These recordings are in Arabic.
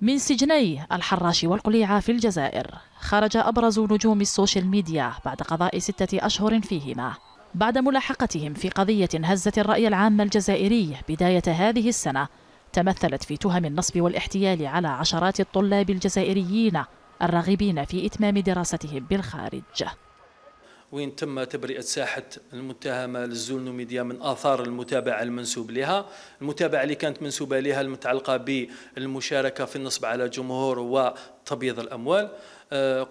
من سجني الحراش والقليعة في الجزائر خرج أبرز نجوم السوشيال ميديا بعد قضاء ستة أشهر فيهما بعد ملاحقتهم في قضية هزت الرأي العام الجزائري بداية هذه السنة تمثلت في تهم النصب والاحتيال على عشرات الطلاب الجزائريين الراغبين في إتمام دراستهم بالخارج وين تم تبرئة ساحة المتهمة للزولنو ميديا من آثار المتابعة المنسوب لها المتابعة اللي كانت منسوبة لها المتعلقة بالمشاركة في النصب على جمهور وتبييض الأموال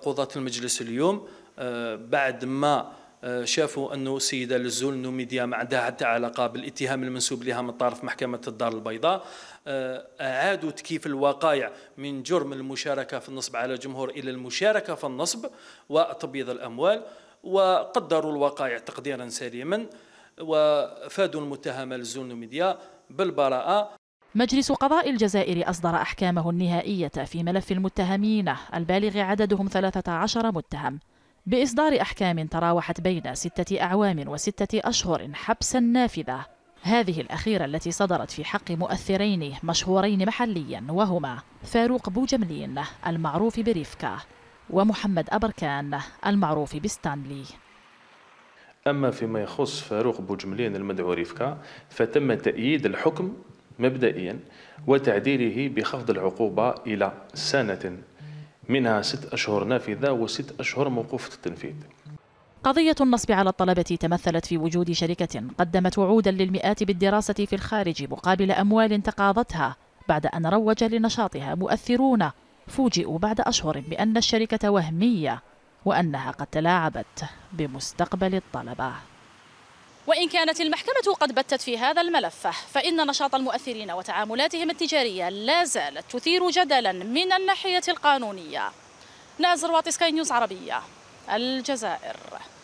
قضاة المجلس اليوم آه، بعد ما آه، شافوا أنه السيدة للزول نوميديا ما عندها حتى علاقة بالاتهام المنسوب لها من طرف محكمة الدار البيضاء آه، أعادوا تكييف الوقائع من جرم المشاركة في النصب على جمهور إلى المشاركة في النصب وتبييض الأموال وقدروا الوقائع تقديرا سليما وفادوا المتهم ميديا بالبراءة مجلس قضاء الجزائر أصدر أحكامه النهائية في ملف المتهمين البالغ عددهم 13 متهم بإصدار أحكام تراوحت بين ستة أعوام وستة أشهر حبسا نافذة هذه الأخيرة التي صدرت في حق مؤثرين مشهورين محليا وهما فاروق بوجملين المعروف بريفكا ومحمد أبركان المعروف بستانلي أما فيما يخص فاروق بوجملين المدعو ريفكا فتم تأييد الحكم مبدئيا وتعديله بخفض العقوبة إلى سنة منها ست أشهر نافذة وست أشهر موقوف التنفيذ قضية النصب على الطلبة تمثلت في وجود شركة قدمت وعودا للمئات بالدراسة في الخارج مقابل أموال تقاضتها بعد أن روج لنشاطها مؤثرون فوجئوا بعد أشهر بأن الشركة وهمية وأنها قد تلاعبت بمستقبل الطلبة وإن كانت المحكمة قد بتت في هذا الملف فإن نشاط المؤثرين وتعاملاتهم التجارية لا زالت تثير جدلا من الناحية القانونية نازر واتسكاي نيوز عربية الجزائر